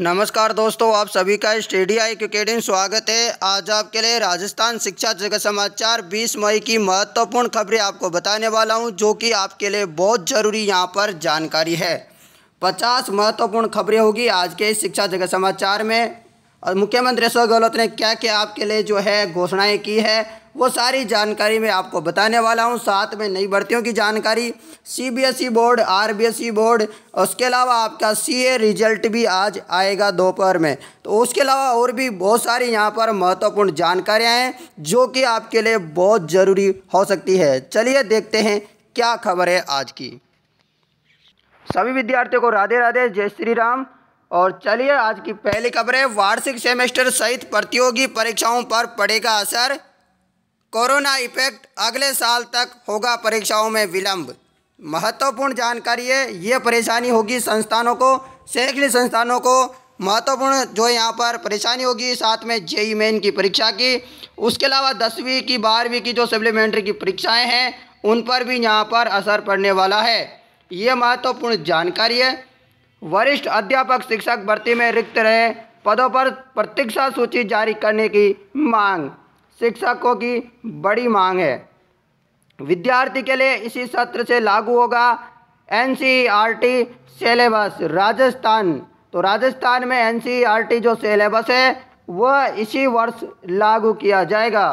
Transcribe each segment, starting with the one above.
नमस्कार दोस्तों आप सभी का स्टेडिया क्रिकेटिंग स्वागत है आज आपके लिए राजस्थान शिक्षा जगत समाचार 20 मई की महत्वपूर्ण खबरें आपको बताने वाला हूं जो कि आपके लिए बहुत ज़रूरी यहां पर जानकारी है 50 महत्वपूर्ण खबरें होगी आज के शिक्षा जगत समाचार में और मुख्यमंत्री अशोक गहलोत ने क्या क्या आपके लिए जो है घोषणाएं की है वो सारी जानकारी मैं आपको बताने वाला हूँ साथ में नई भर्तियों की जानकारी CBSE e board RBSE e board उसके अलावा आपका सीए रिजल्ट भी आज आएगा दोपहर में तो उसके अलावा और भी बहुत सारी यहाँ पर महत्वपूर्ण जानकारियाँ हैं जो कि आपके लिए बहुत ज़रूरी हो सकती है चलिए देखते हैं क्या खबर है आज की सभी विद्यार्थियों को राधे राधे जय श्री राम और चलिए आज की पहली खबर है वार्षिक सेमेस्टर सहित प्रतियोगी परीक्षाओं पर पड़ेगा असर कोरोना इफेक्ट अगले साल तक होगा परीक्षाओं में विलंब महत्वपूर्ण जानकारी है ये परेशानी होगी संस्थानों को शैक्षणिक संस्थानों को महत्वपूर्ण जो यहाँ पर परेशानी होगी साथ में जेई मेन की परीक्षा की उसके अलावा दसवीं की बारहवीं की जो सप्लीमेंट्री की परीक्षाएं हैं उन पर भी यहाँ पर असर पड़ने वाला है ये महत्वपूर्ण जानकारी है वरिष्ठ अध्यापक शिक्षक भर्ती में रिक्त रहे पदों पर प्रतीक्षा सूची जारी करने की मांग शिक्षकों की बड़ी मांग है विद्यार्थी के लिए इसी सत्र से लागू होगा एन सिलेबस राजस्थान तो राजस्थान में एन जो सिलेबस है वह इसी वर्ष लागू किया जाएगा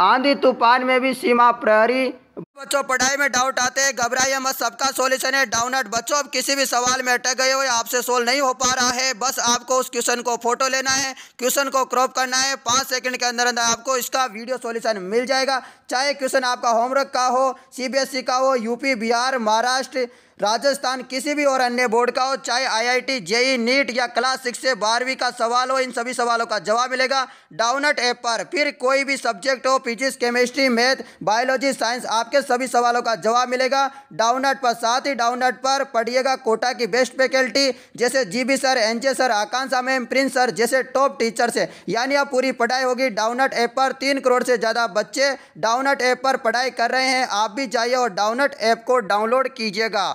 आंधी तूफान में भी सीमा प्रहरी बच्चों पढ़ाई में डाउट आते हैं घबराइए मत सबका सॉल्यूशन है डाउनट बच्चों अब किसी भी सवाल में अटक गए हो या आपसे सोल्व नहीं हो पा रहा है बस आपको उस क्वेश्चन को फोटो लेना है क्वेश्चन को क्रॉप करना है पाँच सेकंड के अंदर अंदर आपको इसका वीडियो सॉल्यूशन मिल जाएगा चाहे क्वेश्चन आपका होमवर्क का हो सी e का हो यूपी बिहार महाराष्ट्र राजस्थान किसी भी और अन्य बोर्ड का हो चाहे आईआईटी आई e, नीट या क्लास सिक्स से बारहवीं का सवाल हो इन सभी सवालों का जवाब मिलेगा डाउनट ऐप पर फिर कोई भी सब्जेक्ट हो physics chemistry math biology science आपके सभी सवालों का जवाब मिलेगा डाउनट पर साथ ही डाउनट पर पढ़िएगा कोटा की बेस्ट फैकल्टी जैसे G sir N sir Akanksha ma'am Prince sir जैसे टॉप टीचर से यानी अब पूरी पढ़ाई होगी डाउनट ऐप पर तीन करोड़ से ज़्यादा बच्चे डाउनट ऐप पर पढ़ाई कर रहे हैं आप भी जाइए और डाउनट ऐप को डाउनलोड कीजिएगा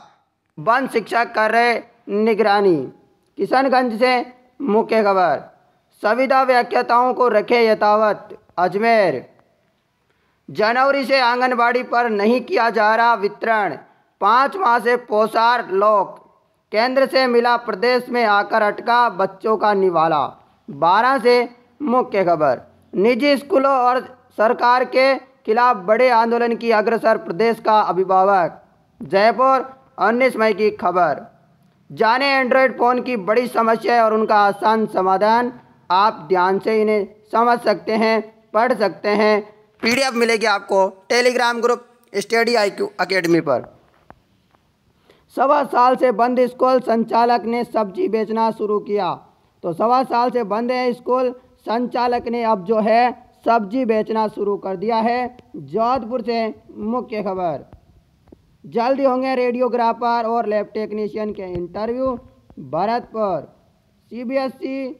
वन शिक्षक कर रहे निगरानी किशनगंज से मुख्य खबर सविधा व्याख्याताओं को रखे यथावत अजमेर जनवरी से आंगनबाड़ी पर नहीं किया जा रहा वितरण पाँच माह से पोसार लोक केंद्र से मिला प्रदेश में आकर अटका बच्चों का निवाला बारह से मुख्य खबर निजी स्कूलों और सरकार के खिलाफ बड़े आंदोलन की अग्रसर प्रदेश का अभिभावक जयपुर अन्य समय की खबर जाने एंड्रॉयड फ़ोन की बड़ी समस्या और उनका आसान समाधान आप ध्यान से इन्हें समझ सकते हैं पढ़ सकते हैं पीडीएफ मिलेगी आपको Telegram group Study IQ academy पर सवा साल से बंद स्कूल संचालक ने सब्जी बेचना शुरू किया तो सवा साल से बंद है स्कूल संचालक ने अब जो है सब्जी बेचना शुरू कर दिया है जोधपुर से मुख्य खबर जल्दी होंगे रेडियोग्राफर और लैब टेक्नीशियन के इंटरव्यू भारत पर सीबीएसई e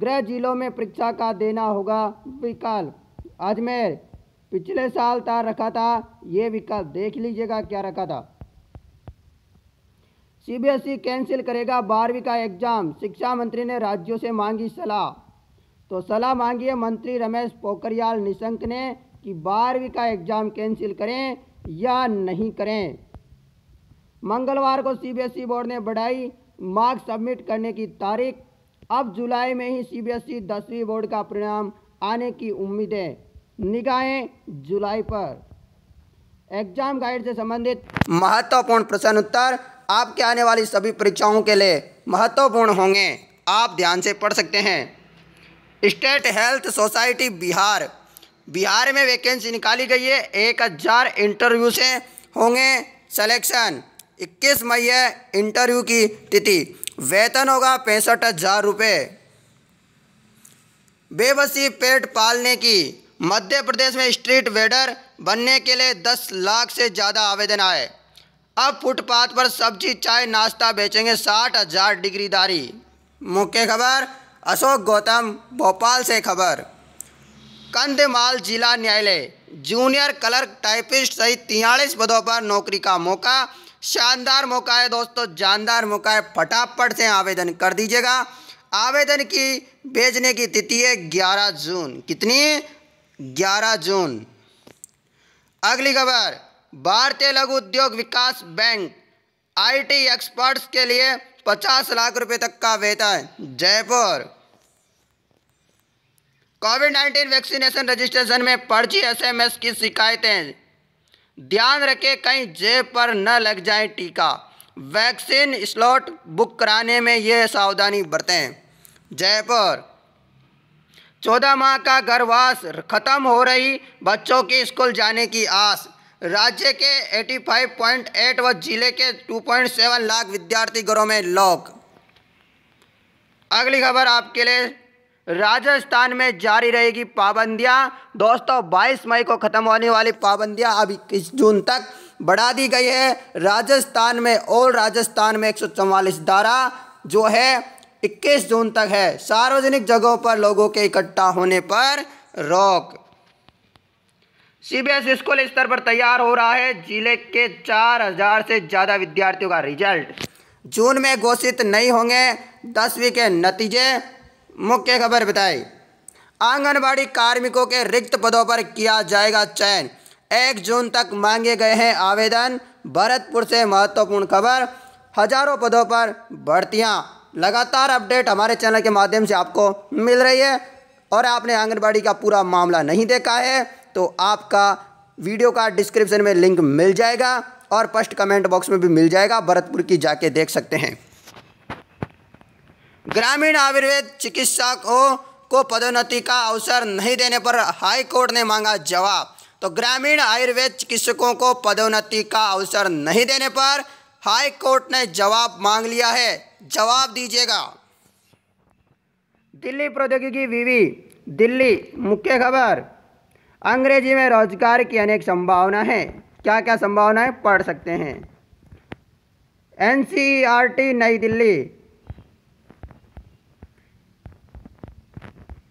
गृह जिलों में परीक्षा का देना होगा विकल्प अजमेर पिछले साल तार रखा था ये विकल्प देख लीजिएगा क्या रखा था सीबीएसई कैंसिल e करेगा बारहवीं का एग्जाम शिक्षा मंत्री ने राज्यों से मांगी सलाह तो सलाह मांगी है मंत्री रमेश पोखरियाल निशंक ने कि बारहवीं का एग्जाम कैंसिल करें या नहीं करें मंगलवार को सीबीएसई e बोर्ड ने बढ़ाई मार्क्स सबमिट करने की तारीख अब जुलाई में ही सीबीएसई e दसवीं बोर्ड का परिणाम आने की उम्मीद है निगाहें जुलाई पर एग्जाम गाइड से संबंधित महत्वपूर्ण प्रश्न उत्तर आपके आने वाली सभी परीक्षाओं के लिए महत्वपूर्ण होंगे आप ध्यान से पढ़ सकते हैं state health society Bihar Bihar में वैकेंसी निकाली गई है एक हज़ार इंटरव्यू से होंगे सलेक्शन 21 मई है इंटरव्यू की तिथि वेतन होगा पैंसठ हज़ार रुपये बेबसी पेट पालने की मध्य प्रदेश में स्ट्रीट वेडर बनने के लिए 10 लाख से ज़्यादा आवेदन आए अब फुटपाथ पर सब्जी चाय नाश्ता बेचेंगे साठ हज़ार डिग्रीदारी मुख्य खबर अशोक गौतम भोपाल से खबर कंधमाल जिला न्यायालय जूनियर क्लर्क टाइपिस्ट सहित तिहालीस पदों पर नौकरी का मौका शानदार मौका है दोस्तों जानदार मौका है फटाफट से आवेदन कर दीजिएगा आवेदन की भेजने की तिथि है ग्यारह जून कितनी ग्यारह जून अगली खबर भारतीय लघु उद्योग विकास बैंक आईटी एक्सपर्ट्स के लिए पचास लाख रुपए तक का वेतन Jaipur covid nineteen vaccination registration में पर्ची एसएमएस की शिकायतें ध्यान रखें कहीं जेब पर न लग जाए टीका वैक्सीन स्लॉट बुक कराने में ये सावधानी बरतें जयपुर चौदह माह का गर्भवास खत्म हो रही बच्चों के स्कूल जाने की आस राज्य के 85.8 व जिले के 2.7 लाख विद्यार्थी घरों में लॉक अगली खबर आपके लिए राजस्थान में जारी रहेगी पाबंदियां दोस्तों 22 मई को ख़त्म होने वाली पाबंदियां अब इक्कीस जून तक बढ़ा दी गई है राजस्थान में और राजस्थान में एक धारा जो है 21 जून तक है सार्वजनिक जगहों पर लोगों के इकट्ठा होने पर रोक सीबीएसई स्कूल स्तर पर तैयार हो रहा है जिले के 4000 से ज़्यादा विद्यार्थियों का रिजल्ट जून में घोषित नहीं होंगे दसवीं के नतीजे मुख्य खबर बताई आंगनबाड़ी कार्मिकों के रिक्त पदों पर किया जाएगा चयन एक जून तक मांगे गए हैं आवेदन भरतपुर से महत्वपूर्ण खबर हजारों पदों पर भर्तियाँ लगातार अपडेट हमारे चैनल के माध्यम से आपको मिल रही है और आपने आंगनबाड़ी का पूरा मामला नहीं देखा है तो आपका वीडियो का डिस्क्रिप्शन में लिंक मिल जाएगा और फर्स्ट कमेंट बॉक्स में भी मिल जाएगा भरतपुर की जाके देख सकते हैं ग्रामीण आयुर्वेद चिकित्सकों को पदोन्नति का अवसर नहीं देने पर हाई कोर्ट ने मांगा जवाब तो ग्रामीण आयुर्वेद चिकित्सकों को पदोन्नति का अवसर नहीं देने पर हाई कोर्ट ने जवाब मांग लिया है जवाब दीजिएगा दिल्ली प्रौद्योगिकी विवि दिल्ली मुख्य खबर अंग्रेजी में रोजगार की अनेक संभावना है क्या क्या संभावनाएं पढ़ सकते हैं एन नई दिल्ली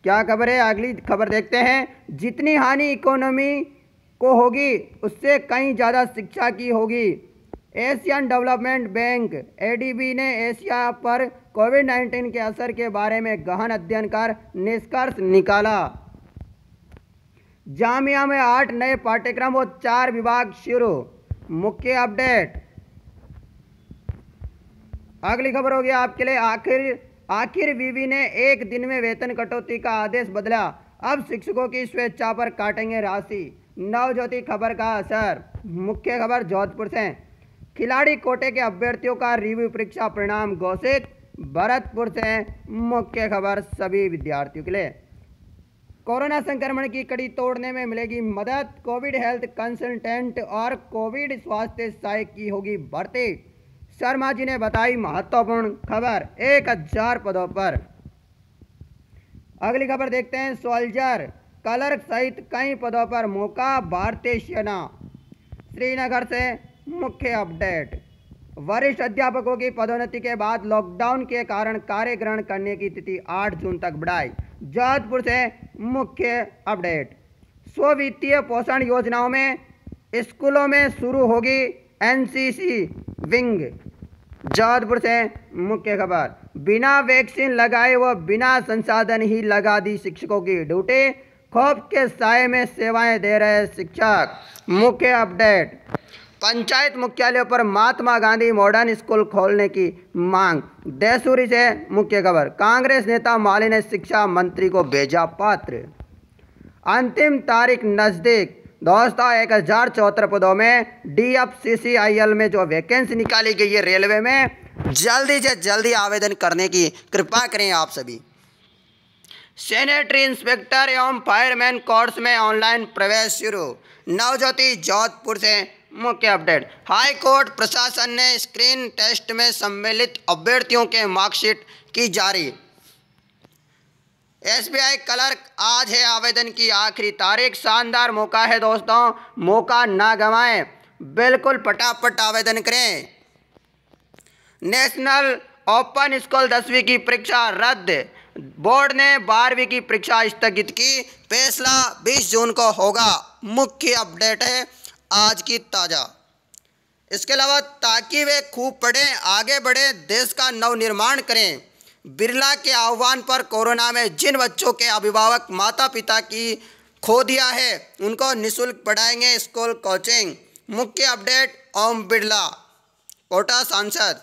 क्या खबर है अगली खबर देखते हैं जितनी हानि इकोनॉमी को होगी उससे कहीं ज़्यादा शिक्षा की होगी एशियन डेवलपमेंट बैंक एडीबी ने एशिया पर कोविड 19 के असर के बारे में गहन अध्ययन कर निष्कर्ष निकाला जामिया में आठ नए पाठ्यक्रम और चार विभाग शुरू मुख्य अपडेट अगली खबर होगी आपके लिए आखिर आखिर वीवी ने एक दिन में वेतन कटौती का आदेश बदला अब शिक्षकों की स्वेच्छा पर काटेंगे राशि नवज्योति खबर का असर मुख्य खबर जोधपुर से खिलाड़ी कोटे के अभ्यर्थियों का रिव्यू परीक्षा परिणाम घोषित भरतपुर से मुख्य खबर सभी विद्यार्थियों के लिए कोरोना संक्रमण की कड़ी तोड़ने में मिलेगी मदद कोविड हेल्थ कंसल्टेंट और कोविड स्वास्थ्य सहायक की होगी भर्ती शर्मा जी ने बताई महत्वपूर्ण खबर एक हजार पदों पर अगली खबर देखते हैं सोल्जर कलर्क सहित कई पदों पर मौका भारतीय सेना श्रीनगर से मुख्य अपडेट वरिष्ठ अध्यापकों की पदोन्नति के बाद लॉकडाउन के कारण कार्य ग्रहण करने की तिथि 8 जून तक बढ़ाई जोधपुर से मुख्य अपडेट स्व वित्तीय पोषण योजनाओं में स्कूलों में शुरू होगी एनसीसी विंग जोधपुर से मुख्य खबर बिना वैक्सीन लगाए व बिना संसाधन ही लगा दी शिक्षकों की ड्यूटी खौफ के साय में सेवाएं दे रहे शिक्षक मुख्य अपडेट पंचायत मुख्यालय पर महात्मा गांधी मॉडर्न स्कूल खोलने की मांग देसूरी से मुख्य खबर कांग्रेस नेता माली ने शिक्षा मंत्री को भेजा पत्र अंतिम तारीख नज़दीक दोस्तों एक हज़ार चौहत्तर पदों में D F C C I L में जो वैकेंसी निकाली गई है रेलवे में जल्दी से जल्दी आवेदन करने की कृपा करें आप सभी सेनेटरी इंस्पेक्टर एवं फायरमैन कोर्स में ऑनलाइन प्रवेश शुरू नवज्योति जोधपुर से मुख्य अपडेट हाई कोर्ट प्रशासन ने स्क्रीन टेस्ट में सम्मिलित अभ्यर्थियों के मार्कशीट की जारी एसबीआई क्लर्क आज है आवेदन की आखिरी तारीख शानदार मौका है दोस्तों मौका ना गंवाएं बिल्कुल पटापट आवेदन करें नेशनल ओपन स्कूल दसवीं की परीक्षा रद्द बोर्ड ने बारहवीं की परीक्षा स्थगित की फैसला 20 जून को होगा मुख्य अपडेट है आज की ताज़ा इसके अलावा ताकि वे खूब पढ़ें आगे बढ़ें देश का नवनिर्माण करें बिरला के आह्वान पर कोरोना में जिन बच्चों के अभिभावक माता पिता की खो दिया है उनको निशुल्क पढ़ाएंगे स्कूल कोचिंग मुख्य अपडेट ओम बिरला कोटा सांसद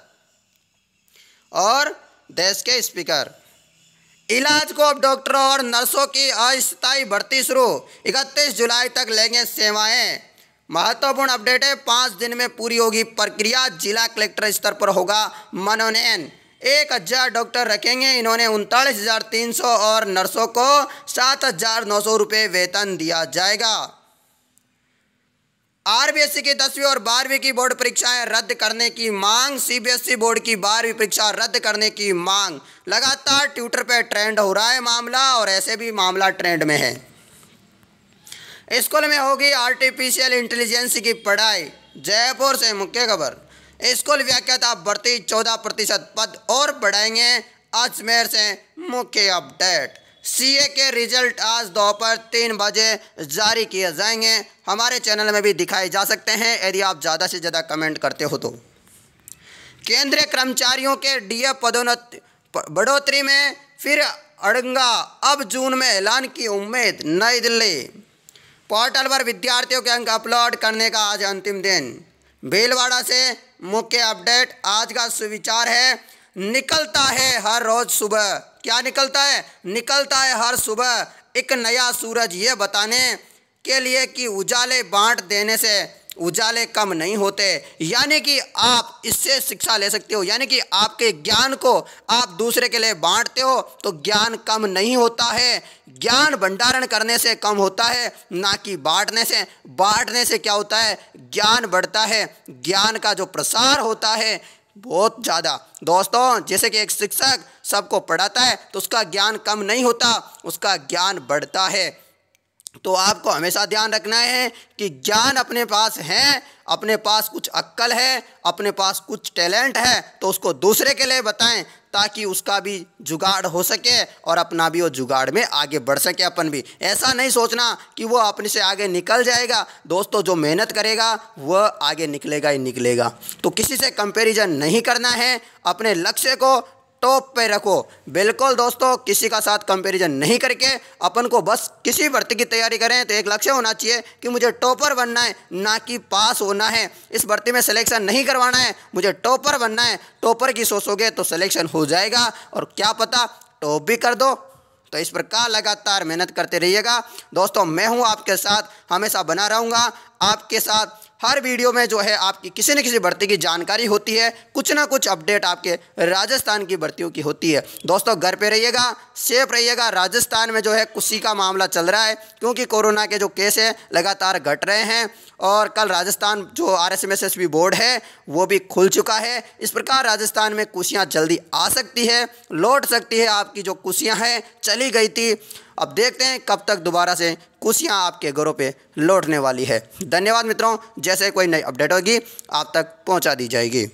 और देश के स्पीकर इलाज को अब डॉक्टरों और नर्सों की अस्थायी भर्ती शुरू 31 जुलाई तक लेंगे सेवाएं महत्वपूर्ण अपडेट है पाँच दिन में पूरी होगी प्रक्रिया जिला कलेक्टर स्तर पर होगा मनोनयन एक हज़ार डॉक्टर रखेंगे इन्होंने उनतालीस हज़ार तीन सौ और नर्सों को सात हज़ार नौ सौ रुपये वेतन दिया जाएगा आरबीएसई की दसवीं और बारहवीं की बोर्ड परीक्षाएं रद्द करने की मांग सीबीएसई बोर्ड की बारहवीं परीक्षा रद्द करने की मांग लगातार ट्विटर पर ट्रेंड हो रहा है मामला और ऐसे भी मामला ट्रेंड में है स्कूल में होगी आर्टिफिशियल इंटेलिजेंस की पढ़ाई जयपुर से मुख्य खबर स्कूल व्याख्याता भर्ती चौदह प्रतिशत पद और बढ़ाएंगे अजमेर से मुख्य अपडेट सीए के रिजल्ट आज दोपहर तीन बजे जारी किए जाएंगे हमारे चैनल में भी दिखाए जा सकते हैं यदि आप ज़्यादा से ज़्यादा कमेंट करते हो तो केंद्रीय कर्मचारियों के डीए पदोन्नत बढ़ोतरी में फिर अड़ंगा अब जून में ऐलान की उम्मीद नई दिल्ली पोर्टल पर विद्यार्थियों के अंक अपलोड करने का आज अंतिम दिन भीलवाड़ा से मुख्य अपडेट आज का सुविचार है निकलता है हर रोज सुबह क्या निकलता है निकलता है हर सुबह एक नया सूरज ये बताने के लिए कि उजाले बांट देने से उजाले कम नहीं होते यानी कि आप इससे शिक्षा ले सकते हो यानी कि आपके ज्ञान को आप दूसरे के लिए बांटते हो तो ज्ञान कम नहीं होता है ज्ञान भंडारण करने से कम होता है ना कि बांटने से बांटने से क्या होता है ज्ञान बढ़ता है ज्ञान का जो प्रसार होता है बहुत ज़्यादा दोस्तों जैसे कि एक शिक्षक सबको पढ़ाता है तो उसका ज्ञान कम नहीं होता उसका ज्ञान बढ़ता है तो आपको हमेशा ध्यान रखना है कि ज्ञान अपने पास है अपने पास कुछ अक्ल है अपने पास कुछ टैलेंट है तो उसको दूसरे के लिए बताएं ताकि उसका भी जुगाड़ हो सके और अपना भी वो जुगाड़ में आगे बढ़ सके अपन भी ऐसा नहीं सोचना कि वो अपने से आगे निकल जाएगा दोस्तों जो मेहनत करेगा वह आगे निकलेगा ही निकलेगा तो किसी से कंपेरिजन नहीं करना है अपने लक्ष्य को टॉप पे रखो बिल्कुल दोस्तों किसी का साथ कंपैरिजन नहीं करके अपन को बस किसी भर्ती की तैयारी करें तो एक लक्ष्य होना चाहिए कि मुझे टॉपर बनना है ना कि पास होना है इस भर्ती में सिलेक्शन नहीं करवाना है मुझे टॉपर बनना है टॉपर की सोचोगे तो सिलेक्शन हो जाएगा और क्या पता टॉप भी कर दो तो इस प्रकार लगातार मेहनत करते रहिएगा दोस्तों मैं हूँ आपके साथ हमेशा बना रहूँगा आपके साथ हर वीडियो में जो है आपकी किसी न किसी भर्ती की जानकारी होती है कुछ ना कुछ अपडेट आपके राजस्थान की भर्तियों की होती है दोस्तों घर पे रहिएगा सेफ रहिएगा राजस्थान में जो है कुशी का मामला चल रहा है क्योंकि कोरोना के जो केस हैं लगातार घट रहे हैं और कल राजस्थान जो आर एस बोर्ड है वो भी खुल चुका है इस प्रकार राजस्थान में कुशियाँ जल्दी आ सकती है लौट सकती है आपकी जो कुशियाँ हैं चली गई थी अब देखते हैं कब तक दोबारा से खुशियाँ आपके घरों पे लौटने वाली है धन्यवाद मित्रों जैसे कोई नई अपडेट होगी आप तक पहुँचा दी जाएगी